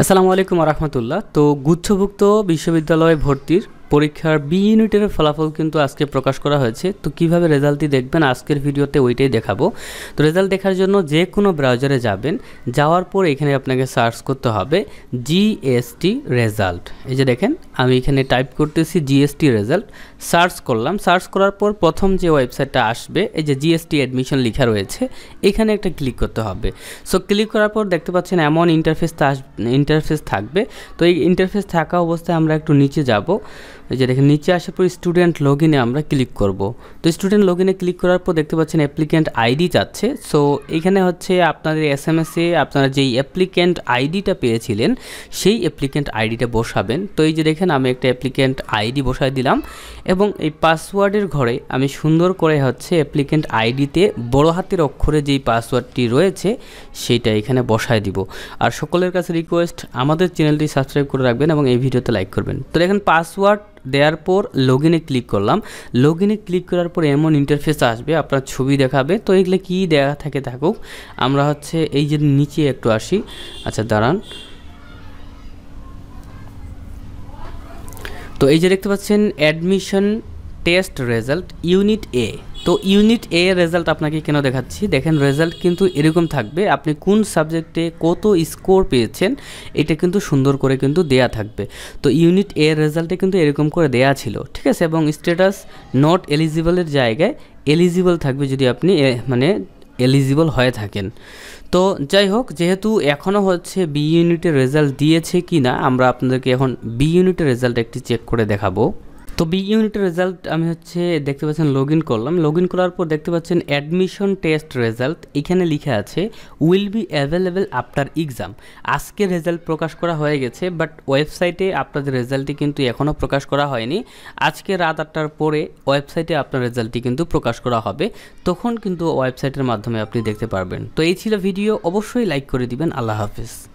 আসসালামু আলাইকুম রহমতুল্লাহ তো গুচ্ছভুক্ত বিশ্ববিদ্যালয়ে ভর্তির পরীক্ষার বি ইউনিটের ফলাফল কিন্তু আজকে প্রকাশ করা হয়েছে তো কিভাবে রেজাল্টটি দেখবেন আজকের ভিডিওতে ওইটাই দেখাবো তো রেজাল্ট দেখার জন্য যে কোনো ব্রাউজারে যাবেন যাওয়ার পর এখানে আপনাকে সার্চ করতে হবে জিএসটি রেজাল্ট এই যে দেখেন আমি এখানে টাইপ করতেছি জিএসটি রেজাল্ট সার্চ করলাম সার্চ করার পর প্রথম যে ওয়েবসাইটটা আসবে এই যে জিএসটি অ্যাডমিশন লেখা রয়েছে এখানে একটা ক্লিক করতে হবে সো ক্লিক করার পর দেখতে পাচ্ছেন এমন ইন্টারফেস ইন্টারফেস থাকবে তো এই ইন্টারফেস থাকা অবস্থায় আমরা একটু নিচে যাব এই যে দেখেন নিচে আসার পর স্টুডেন্ট লগ ইনে আমরা ক্লিক করব তো স্টুডেন্ট লগ ইনে ক্লিক করার পর দেখতে পাচ্ছেন অ্যাপ্লিক্যান্ট আইডি চাচ্ছে সো এখানে হচ্ছে আপনাদের এস এম এসে আপনারা যেই অ্যাপ্লিক্যান্ট আইডিটা পেয়েছিলেন সেই অ্যাপ্লিক্যান্ট আইডিটা বসাবেন তো এই যে দেখেন আমি একটা অ্যাপ্লিক্যান্ট আইডি বসাই দিলাম এবং এই পাসওয়ার্ডের ঘরে আমি সুন্দর করে হচ্ছে অ্যাপ্লিক্যান্ট আইডিতে বড় হাতের অক্ষরে যেই পাসওয়ার্ডটি রয়েছে সেইটা এখানে বসাই দিব আর সকলের কাছে রিকোয়েস্ট আমাদের চ্যানেলটি সাবস্ক্রাইব করে রাখবেন এবং এই ভিডিওতে লাইক করবেন তো দেখেন পাসওয়ার্ড দেওয়ার পর লগ ইনে ক্লিক করলাম লগ ইনে ক্লিক করার পর এমন ইন্টারফেস আসবে আপনার ছবি দেখাবে তো এগুলো কী দেওয়া থাকে থাকুক আমরা হচ্ছে এই যে নিচে একটু আসি আচ্ছা দাঁড়ান তো এই যে দেখতে পাচ্ছেন admission test result unit A তো ইউনিট এ রেজাল্ট আপনাকে কেন দেখাচ্ছি দেখেন রেজাল্ট কিন্তু এরকম থাকবে আপনি কোন সাবজেক্টে কত স্কোর পেয়েছেন এটা কিন্তু সুন্দর করে কিন্তু দেয়া থাকবে তো ইউনিট এ রেজাল্টে কিন্তু এরকম করে দেয়া ছিল ঠিক আছে এবং স্ট্যাটাস নট এলিজিবলের জায়গায় এলিজিবল থাকবে যদি আপনি মানে এলিজিবল হয়ে থাকেন তো যাই হোক যেহেতু এখনও হচ্ছে বি ইউনিটের রেজাল্ট দিয়েছে কি না আমরা আপনাদেরকে এখন বি ইউনিটের রেজাল্ট একটি চেক করে দেখাবো তো বি ইউনিটের রেজাল্ট আমি হচ্ছে দেখতে পাচ্ছেন লগ ইন করলাম লগ ইন করার পর দেখতে পাচ্ছেন অ্যাডমিশন টেস্ট রেজাল্ট এখানে লিখা আছে will be available after exam আজকে রেজাল্ট প্রকাশ করা হয়ে গেছে বাট ওয়েবসাইটে আপনাদের রেজাল্টটি কিন্তু এখনও প্রকাশ করা হয়নি আজকে রাত আটটার পরে ওয়েবসাইটে আপনার রেজাল্টটি কিন্তু প্রকাশ করা হবে তখন কিন্তু ওয়েবসাইটের মাধ্যমে আপনি দেখতে পারবেন তো এই ছিল ভিডিও অবশ্যই লাইক করে দিবেন আল্লাহ হাফিজ